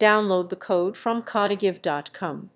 download the code from codigive.com.